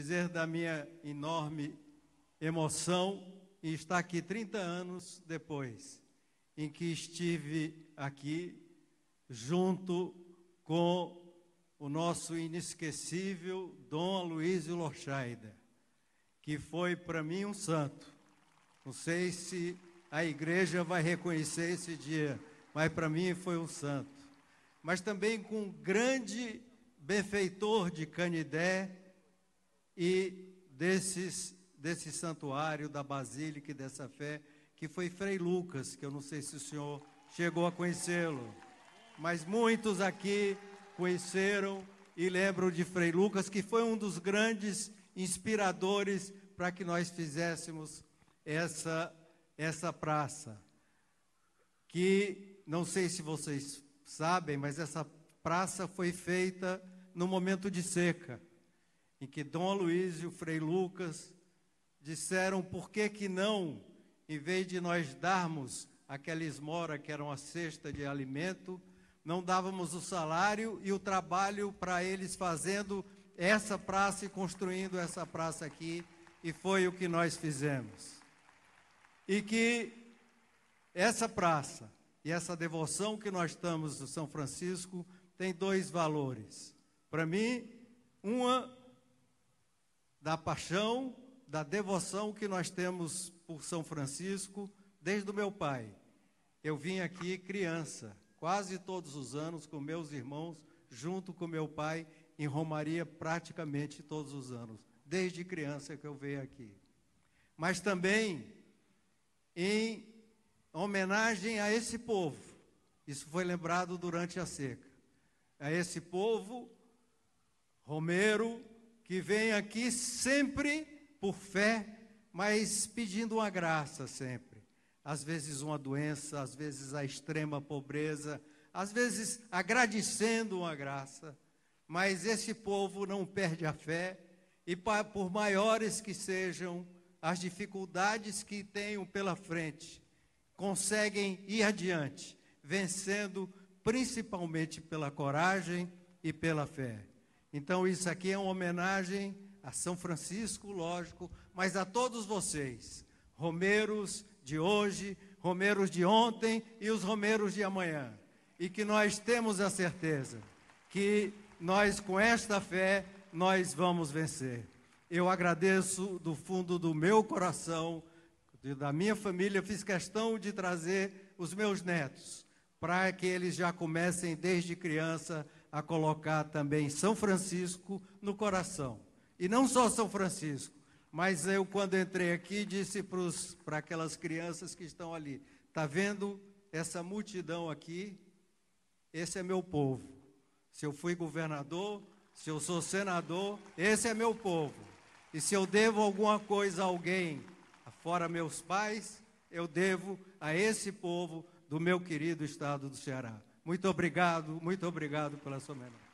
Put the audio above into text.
dizer da minha enorme emoção em estar aqui 30 anos depois, em que estive aqui junto com o nosso inesquecível Dom Aloysio Lochaida, que foi para mim um santo. Não sei se a igreja vai reconhecer esse dia, mas para mim foi um santo. Mas também com um grande benfeitor de Canidé, e desses, desse santuário da Basílica e dessa fé, que foi Frei Lucas, que eu não sei se o senhor chegou a conhecê-lo, mas muitos aqui conheceram e lembram de Frei Lucas, que foi um dos grandes inspiradores para que nós fizéssemos essa, essa praça. Que não sei se vocês sabem, mas essa praça foi feita no momento de seca em que Dom Luiz e o Frei Lucas disseram por que que não, em vez de nós darmos aquela esmora que era uma cesta de alimento, não dávamos o salário e o trabalho para eles fazendo essa praça e construindo essa praça aqui, e foi o que nós fizemos. E que essa praça e essa devoção que nós estamos do São Francisco tem dois valores. Para mim, uma da paixão, da devoção que nós temos por São Francisco desde o meu pai. Eu vim aqui criança, quase todos os anos com meus irmãos, junto com meu pai, em Romaria praticamente todos os anos, desde criança que eu venho aqui. Mas também em homenagem a esse povo, isso foi lembrado durante a seca, a esse povo, Romero, que vem aqui sempre por fé, mas pedindo uma graça sempre. Às vezes uma doença, às vezes a extrema pobreza, às vezes agradecendo uma graça. Mas esse povo não perde a fé, e por maiores que sejam as dificuldades que tenham pela frente, conseguem ir adiante, vencendo principalmente pela coragem e pela fé. Então, isso aqui é uma homenagem a São Francisco, lógico, mas a todos vocês, romeiros de hoje, romeiros de ontem e os romeiros de amanhã. E que nós temos a certeza que nós, com esta fé, nós vamos vencer. Eu agradeço do fundo do meu coração, da minha família, fiz questão de trazer os meus netos, para que eles já comecem desde criança a colocar também São Francisco no coração. E não só São Francisco, mas eu, quando entrei aqui, disse para aquelas crianças que estão ali: está vendo essa multidão aqui? Esse é meu povo. Se eu fui governador, se eu sou senador, esse é meu povo. E se eu devo alguma coisa a alguém, fora meus pais, eu devo a esse povo do meu querido estado do Ceará. Muito obrigado, muito obrigado pela sua memória.